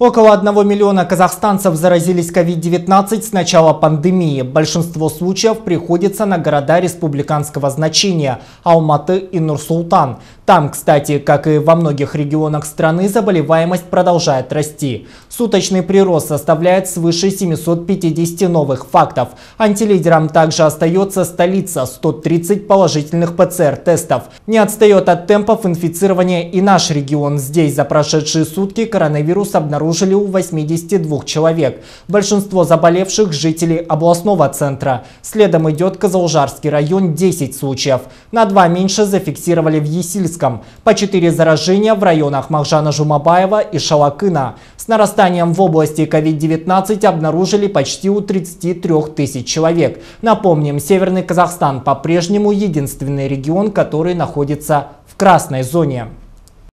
Около 1 миллиона казахстанцев заразились COVID-19 с начала пандемии. Большинство случаев приходится на города республиканского значения – Алматы и Нур-Султан. Там, кстати, как и во многих регионах страны, заболеваемость продолжает расти. Суточный прирост составляет свыше 750 новых фактов. Антилидером также остается столица – 130 положительных ПЦР-тестов. Не отстает от темпов инфицирования и наш регион. Здесь за прошедшие сутки коронавирус обнаружен обнаружили у 82 человек. Большинство заболевших – жители областного центра. Следом идет Казалжарский район – 10 случаев. На два меньше зафиксировали в Есильском. По 4 заражения в районах Махжана Жумабаева и Шалакына. С нарастанием в области COVID-19 обнаружили почти у 33 тысяч человек. Напомним, Северный Казахстан по-прежнему единственный регион, который находится в красной зоне.